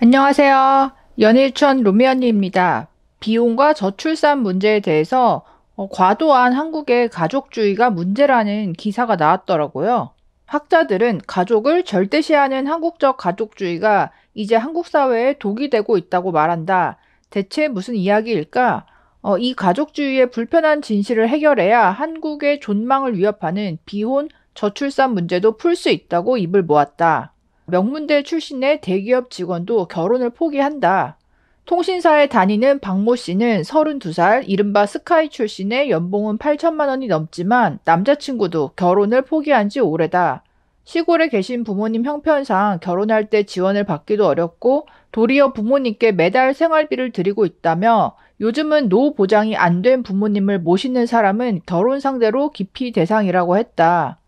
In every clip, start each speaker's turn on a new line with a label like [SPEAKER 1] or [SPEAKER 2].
[SPEAKER 1] 안녕하세요. 연일촌 로미언니입니다. 비용과 저출산 문제에 대해서 어, 과도한 한국의 가족주의가 문제라는 기사가 나왔더라고요. 학자들은 가족을 절대시하는 한국적 가족주의가 이제 한국 사회에 독이 되고 있다고 말한다. 대체 무슨 이야기일까? 어, 이 가족주의의 불편한 진실을 해결해야 한국의 존망을 위협하는 비혼, 저출산 문제도 풀 수 있다고 입을 모았다. 명문대 출신의 대기업 직원도 결혼을 포기한다. 통신사에 다니는 박모 씨는 32살 이른바 스카이 출신의 연봉은 8천만 원이 넘지만 남자친구도 결혼을 포기한 지 오래다. 시골에 계신 부모님 형편상 결혼할 때 지원을 받기도 어렵고 도리어 부모님께 매달 생활비를 드리고 있다며 요즘은 노후 보장이 안 된 부모님을 모시는 사람은 결혼 상대로 기피 대상이라고 했다.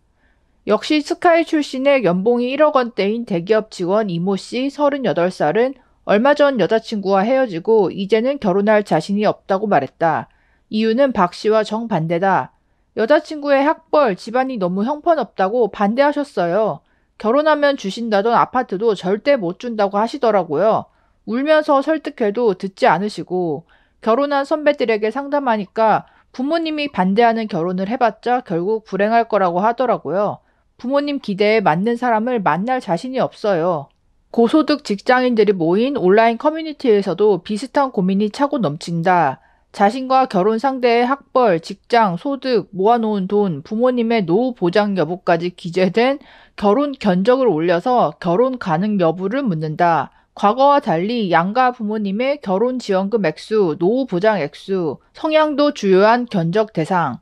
[SPEAKER 1] 역시 스카이 출신의 연봉이 1억 원대인 대기업 직원 이모 씨 38살은 얼마 전 여자친구와 헤어지고 이제는 결혼할 자신이 없다고 말했다. 이유는 박 씨와 정반대다. 여자친구의 학벌, 집안이 너무 형편없다고 반대하셨어요. 결혼하면 주신다던 아파트도 절대 못 준다고 하시더라고요. 울면서 설득해도 듣지 않으시고, 결혼한 선배들에게 상담하니까 부모님이 반대하는 결혼을 해봤자 결국 불행할 거라고 하더라고요. 부모님 기대에 맞는 사람을 만날 자신이 없어요. 고소득 직장인들이 모인 온라인 커뮤니티에서도 비슷한 고민이 차고 넘친다. 자신과 결혼 상대의 학벌, 직장, 소득, 모아놓은 돈, 부모님의 노후 보장 여부까지 기재된 결혼 견적을 올려서 결혼 가능 여부를 묻는다. 과거와 달리 양가 부모님의 결혼 지원금 액수, 노후 보장 액수, 성향도 주요한 견적 대상.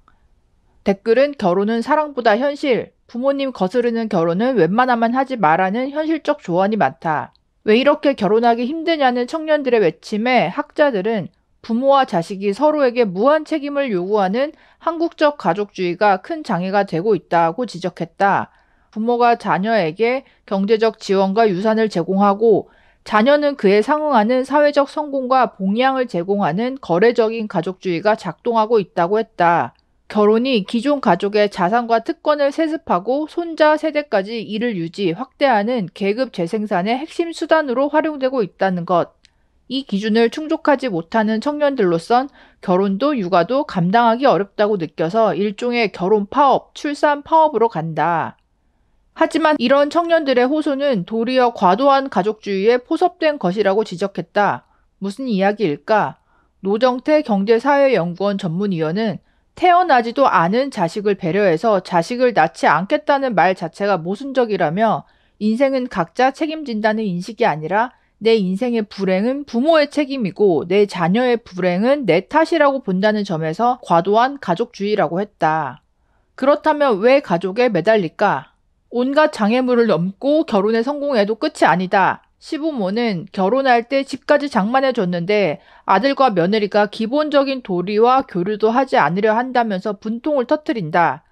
[SPEAKER 1] 댓글은 결혼은 사랑보다 현실, 부모님 거스르는 결혼은 웬만하면 하지 말라는 현실적 조언이 많다. 왜 이렇게 결혼하기 힘드냐는 청년들의 외침에 학자들은 부모와 자식이 서로에게 무한 책임을 요구하는 한국적 가족주의가 큰 장애가 되고 있다고 지적했다. 부모가 자녀에게 경제적 지원과 유산을 제공하고 자녀는 그에 상응하는 사회적 성공과 봉양을 제공하는 거래적인 가족주의가 작동하고 있다고 했다. 결혼이 기존 가족의 자산과 특권을 세습하고 손자 세대까지 이를 유지, 확대하는 계급 재생산의 핵심 수단으로 활용되고 있다는 것. 이 기준을 충족하지 못하는 청년들로선 결혼도 육아도 감당하기 어렵다고 느껴서 일종의 결혼 파업, 출산 파업으로 간다. 하지만 이런 청년들의 호소는 도리어 과도한 가족주의에 포섭된 것이라고 지적했다. 무슨 이야기일까? 노정태 경제사회연구원 전문위원은 태어나지도 않은 자식을 배려해서 자식을 낳지 않겠다는 말 자체가 모순적이라며 인생은 각자 책임진다는 인식이 아니라 내 인생의 불행은 부모의 책임이고 내 자녀의 불행은 내 탓이라고 본다는 점에서 과도한 가족주의라고 했다. 그렇다면 왜 가족에 매달릴까? 온갖 장애물을 넘고 결혼에 성공해도 끝이 아니다. 시부모는 결혼할 때 집까지 장만해 줬는데 아들과 며느리가 기본적인 도리와 교류도 하지 않으려 한다면서 분통을 터뜨린다.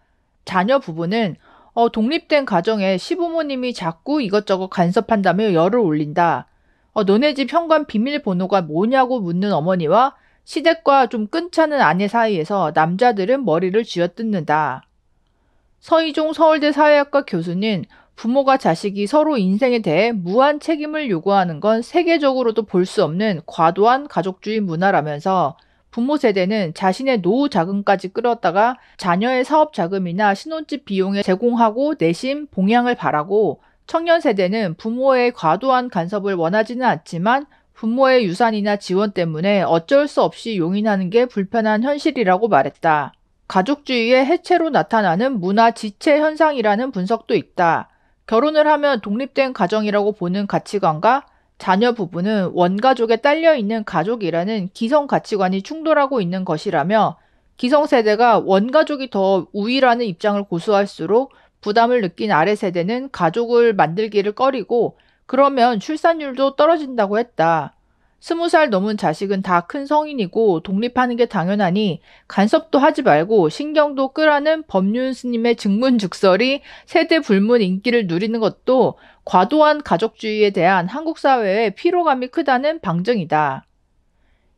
[SPEAKER 1] 자녀 부부는 어, 독립된 가정에 시부모님이 자꾸 이것저것 간섭한다며 열을 올린다. 어, 너네 집 현관 비밀번호가 뭐냐고 묻는 어머니와 시댁과 좀 끈차는 아내 사이에서 남자들은 머리를 쥐어뜯는다. 서희종 서울대 사회학과 교수는 부모가 자식이 서로 인생에 대해 무한 책임을 요구하는 건 세계적으로도 볼 수 없는 과도한 가족주의 문화라면서 부모 세대는 자신의 노후 자금까지 끌었다가 자녀의 사업 자금이나 신혼집 비용에 제공하고 내심 봉양을 바라고 청년 세대는 부모의 과도한 간섭을 원하지는 않지만 부모의 유산이나 지원 때문에 어쩔 수 없이 용인하는 게 불편한 현실이라고 말했다. 가족주의의 해체로 나타나는 문화 지체 현상이라는 분석도 있다. 결혼을 하면 독립된 가정이라고 보는 가치관과 자녀 부부는 원가족에 딸려 있는 가족이라는 기성 가치관이 충돌하고 있는 것이라며 기성 세대가 원가족이 더 우위라는 입장을 고수할수록 부담을 느낀 아래 세대는 가족을 만들기를 꺼리고 그러면 출산율도 떨어진다고 했다. 스무 살 넘은 자식은 다 큰 성인이고 독립하는 게 당연하니 간섭도 하지 말고 신경도 끄라는 법륜 스님의 증문즉설이 세대 불문 인기를 누리는 것도 과도한 가족주의에 대한 한국 사회의 피로감이 크다는 방증이다.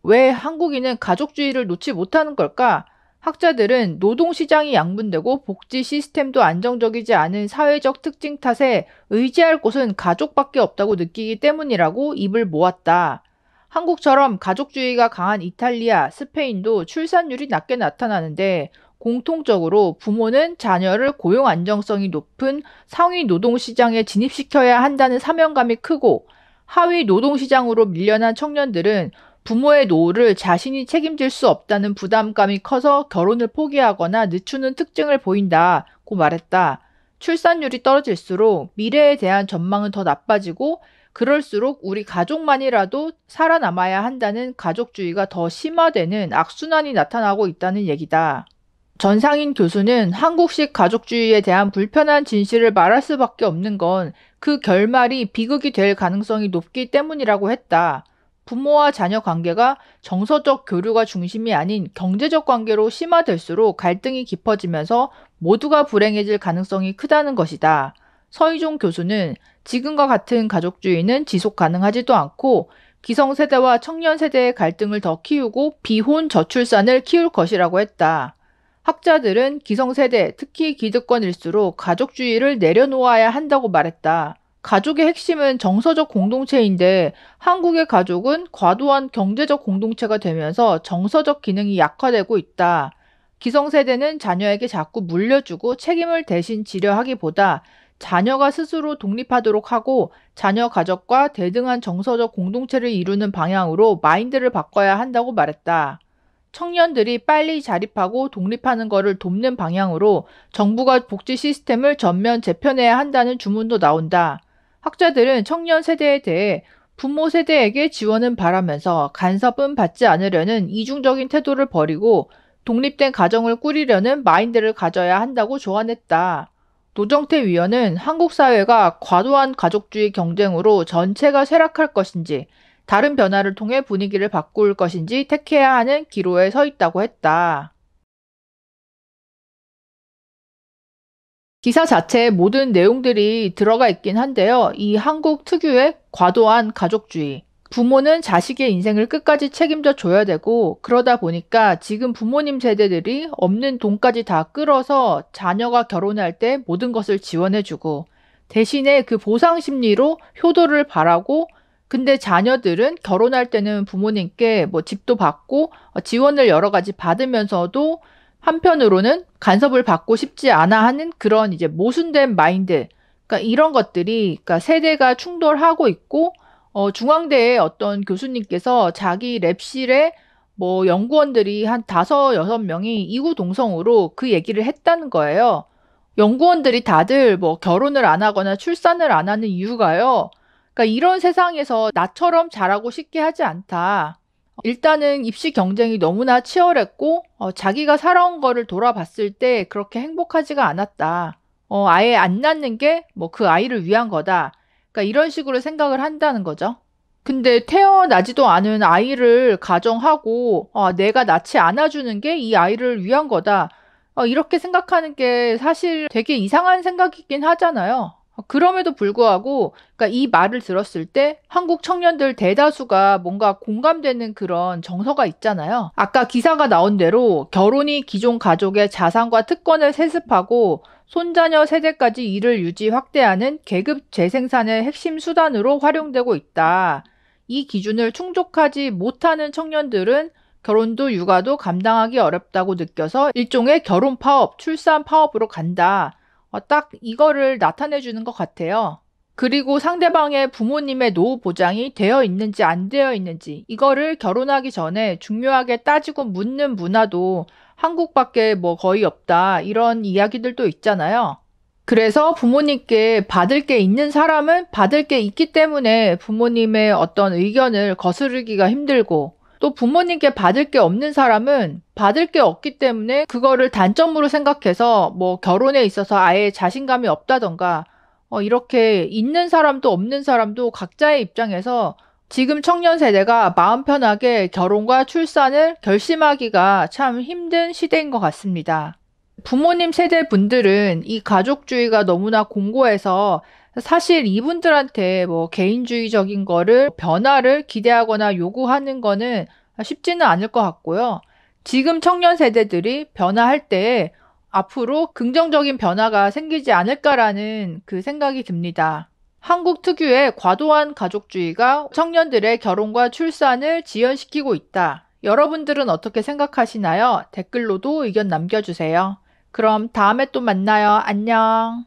[SPEAKER 1] 왜 한국인은 가족주의를 놓지 못하는 걸까? 학자들은 노동시장이 양분되고 복지 시스템도 안정적이지 않은 사회적 특징 탓에 의지할 곳은 가족밖에 없다고 느끼기 때문이라고 입을 모았다. 한국처럼 가족주의가 강한 이탈리아, 스페인도 출산율이 낮게 나타나는데 공통적으로 부모는 자녀를 고용 안정성이 높은 상위 노동시장에 진입시켜야 한다는 사명감이 크고 하위 노동시장으로 밀려난 청년들은 부모의 노후를 자신이 책임질 수 없다는 부담감이 커서 결혼을 포기하거나 늦추는 특징을 보인다고 말했다. 출산율이 떨어질수록 미래에 대한 전망은 더 나빠지고 그럴수록 우리 가족만이라도 살아남아야 한다는 가족주의가 더 심화되는 악순환이 나타나고 있다는 얘기다. 전상인 교수는 한국식 가족주의에 대한 불편한 진실을 말할 수밖에 없는 건 그 결말이 비극이 될 가능성이 높기 때문이라고 했다. 부모와 자녀 관계가 정서적 교류가 중심이 아닌 경제적 관계로 심화될수록 갈등이 깊어지면서 모두가 불행해질 가능성이 크다는 것이다. 서희종 교수는 지금과 같은 가족주의는 지속 가능하지도 않고 기성세대와 청년세대의 갈등을 더 키우고 비혼 저출산을 키울 것이라고 했다. 학자들은 기성세대, 특히 기득권일수록 가족주의를 내려놓아야 한다고 말했다. 가족의 핵심은 정서적 공동체인데 한국의 가족은 과도한 경제적 공동체가 되면서 정서적 기능이 약화되고 있다. 기성세대는 자녀에게 자꾸 물려주고 책임을 대신 지려 하기보다 자녀가 스스로 독립하도록 하고 자녀 가족과 대등한 정서적 공동체를 이루는 방향으로 마인드를 바꿔야 한다고 말했다. 청년들이 빨리 자립하고 독립하는 것을 돕는 방향으로 정부가 복지 시스템을 전면 재편해야 한다는 주문도 나온다. 학자들은 청년 세대에 대해 부모 세대에게 지원은 바라면서 간섭은 받지 않으려는 이중적인 태도를 버리고 독립된 가정을 꾸리려는 마인드를 가져야 한다고 조언했다. 노정태 위원은 한국 사회가 과도한 가족주의 경쟁으로 전체가 쇠락할 것인지 다른 변화를 통해 분위기를 바꿀 것인지 택해야 하는 기로에 서 있다고 했다. 기사 자체에 모든 내용들이 들어가 있긴 한데요. 이 한국 특유의 과도한 가족주의, 부모는 자식의 인생을 끝까지 책임져 줘야 되고 그러다 보니까 지금 부모님 세대들이 없는 돈까지 다 끌어서 자녀가 결혼할 때 모든 것을 지원해 주고 대신에 그 보상 심리로 효도를 바라고 근데 자녀들은 결혼할 때는 부모님께 뭐 집도 받고 어, 지원을 여러 가지 받으면서도 한편으로는 간섭을 받고 싶지 않아 하는 그런 이제 모순된 마인드. 그러니까 이런 것들이 그러니까 세대가 충돌하고 있고 어, 중앙대의 어떤 교수님께서 자기 랩실에 뭐 연구원들이 한 다섯, 여섯 명이 이구 동성으로 그 얘기를 했다는 거예요. 연구원들이 다들 뭐 결혼을 안 하거나 출산을 안 하는 이유가요. 그러니까 이런 세상에서 나처럼 잘하고 싶게 하지 않다. 일단은 입시 경쟁이 너무나 치열했고 어, 자기가 살아온 거를 돌아봤을 때 그렇게 행복하지가 않았다. 어, 아예 안 낳는 게 뭐 그 아이를 위한 거다. 그러니까 이런 식으로 생각을 한다는 거죠. 근데 태어나지도 않은 아이를 가정하고 아, 내가 낳지 않아주는 게 이 아이를 위한 거다. 아, 이렇게 생각하는 게 사실 되게 이상한 생각이긴 하잖아요. 아, 그럼에도 불구하고 그러니까 이 말을 들었을 때 한국 청년들 대다수가 뭔가 공감되는 그런 정서가 있잖아요. 아까 기사가 나온 대로 결혼이 기존 가족의 자산과 특권을 세습하고 손자녀 세대까지 이를 유지 확대하는 계급 재생산의 핵심 수단으로 활용되고 있다. 이 기준을 충족하지 못하는 청년들은 결혼도 육아도 감당하기 어렵다고 느껴서 일종의 결혼 파업, 출산 파업으로 간다. 어, 딱 이거를 나타내 주는 것 같아요. 그리고 상대방의 부모님의 노후 보장이 되어 있는지 안 되어 있는지 이거를 결혼하기 전에 중요하게 따지고 묻는 문화도 한국밖에 뭐 거의 없다 이런 이야기들도 있잖아요. 그래서 부모님께 받을 게 있는 사람은 받을 게 있기 때문에 부모님의 어떤 의견을 거스르기가 힘들고 또 부모님께 받을 게 없는 사람은 받을 게 없기 때문에 그거를 단점으로 생각해서 뭐 결혼에 있어서 아예 자신감이 없다던가 어, 이렇게 있는 사람도 없는 사람도 각자의 입장에서 지금 청년 세대가 마음 편하게 결혼과 출산을 결심하기가 참 힘든 시대인 것 같습니다. 부모님 세대 분들은 이 가족주의가 너무나 공고해서 사실 이분들한테 뭐 개인주의적인 거를 변화를 기대하거나 요구하는 거는 쉽지는 않을 것 같고요. 지금 청년 세대들이 변화할 때 앞으로 긍정적인 변화가 생기지 않을까라는 그 생각이 듭니다. 한국 특유의 과도한 가족주의가 청년들의 결혼과 출산을 지연시키고 있다. 여러분들은 어떻게 생각하시나요? 댓글로도 의견 남겨주세요. 그럼 다음에 또 만나요. 안녕.